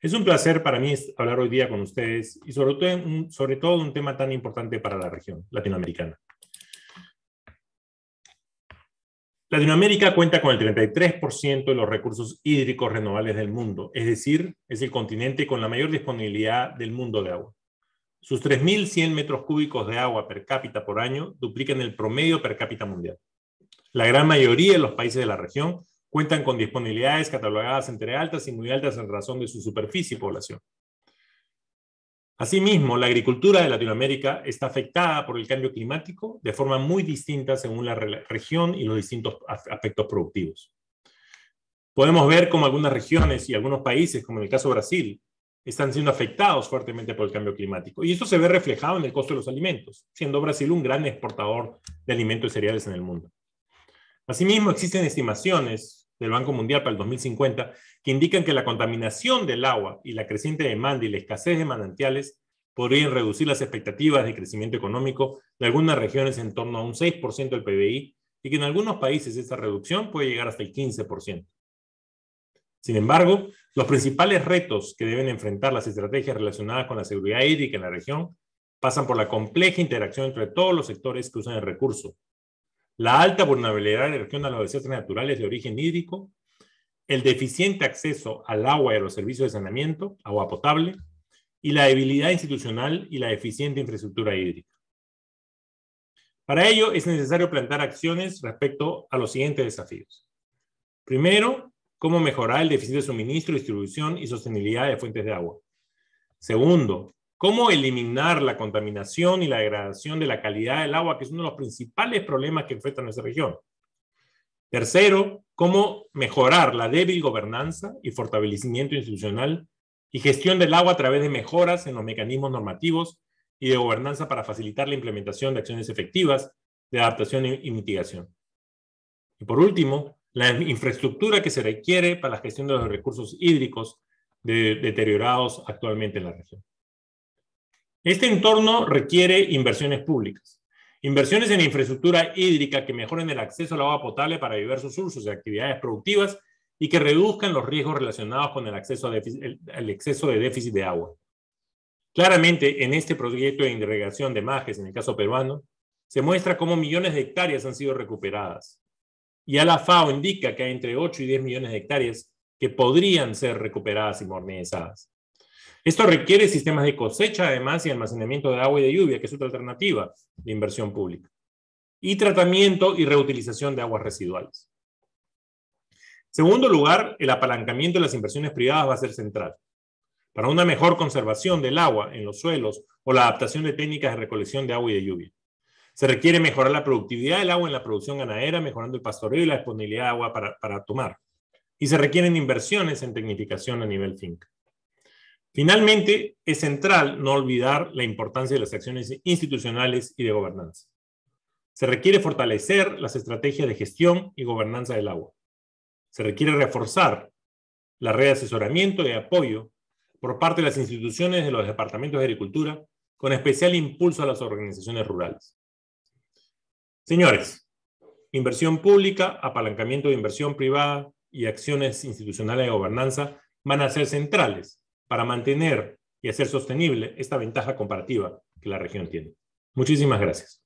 Es un placer para mí hablar hoy día con ustedes y sobre todo, un, un tema tan importante para la región latinoamericana. Latinoamérica cuenta con el 33% de los recursos hídricos renovables del mundo, es decir, es el continente con la mayor disponibilidad del mundo de agua. Sus 3.100 metros cúbicos de agua per cápita por año duplican el promedio per cápita mundial. La gran mayoría de los países de la región cuentan con disponibilidades catalogadas entre altas y muy altas en razón de su superficie y población. Asimismo, la agricultura de Latinoamérica está afectada por el cambio climático de forma muy distinta según la región y los distintos aspectos productivos. Podemos ver cómo algunas regiones y algunos países, como en el caso de Brasil, están siendo afectados fuertemente por el cambio climático. Y esto se ve reflejado en el costo de los alimentos, siendo Brasil un gran exportador de alimentos y cereales en el mundo. Asimismo, existen estimaciones del Banco Mundial para el 2050, que indican que la contaminación del agua y la creciente demanda y la escasez de manantiales podrían reducir las expectativas de crecimiento económico de algunas regiones en torno a un 6% del PBI y que en algunos países esa reducción puede llegar hasta el 15%. Sin embargo, los principales retos que deben enfrentar las estrategias relacionadas con la seguridad hídrica en la región pasan por la compleja interacción entre todos los sectores que usan el recurso, la alta vulnerabilidad de la región a los desastres naturales de origen hídrico, el deficiente acceso al agua y a los servicios de saneamiento, agua potable, y la debilidad institucional y la deficiente infraestructura hídrica. Para ello es necesario plantear acciones respecto a los siguientes desafíos. Primero, cómo mejorar el déficit de suministro, distribución y sostenibilidad de fuentes de agua. Segundo, cómo eliminar la contaminación y la degradación de la calidad del agua, que es uno de los principales problemas que enfrenta nuestra región. Tercero, cómo mejorar la débil gobernanza y fortalecimiento institucional y gestión del agua a través de mejoras en los mecanismos normativos y de gobernanza para facilitar la implementación de acciones efectivas de adaptación y, mitigación. Y por último, la infraestructura que se requiere para la gestión de los recursos hídricos deteriorados actualmente en la región. Este entorno requiere inversiones públicas. Inversiones en infraestructura hídrica que mejoren el acceso al agua potable para diversos usos y actividades productivas y que reduzcan los riesgos relacionados con el, acceso al exceso de déficit de agua. Claramente, en este proyecto de irrigación de Majes, en el caso peruano, se muestra cómo millones de hectáreas han sido recuperadas. Y a la FAO indica que hay entre 8 y 10 millones de hectáreas que podrían ser recuperadas y modernizadas. Esto requiere sistemas de cosecha, además, y almacenamiento de agua y de lluvia, que es otra alternativa de inversión pública. Y tratamiento y reutilización de aguas residuales. Segundo lugar, el apalancamiento de las inversiones privadas va a ser central. Para una mejor conservación del agua en los suelos o la adaptación de técnicas de recolección de agua y de lluvia. Se requiere mejorar la productividad del agua en la producción ganadera, mejorando el pastoreo y la disponibilidad de agua para, para tomar. Y se requieren inversiones en tecnificación a nivel finca. Finalmente, es central no olvidar la importancia de las acciones institucionales y de gobernanza. Se requiere fortalecer las estrategias de gestión y gobernanza del agua. Se requiere reforzar la red de asesoramiento y apoyo por parte de las instituciones de los departamentos de agricultura, con especial impulso a las organizaciones rurales. Señores, inversión pública, apalancamiento de inversión privada y acciones institucionales de gobernanza van a ser centrales para mantener y hacer sostenible esta ventaja comparativa que la región tiene. Muchísimas gracias.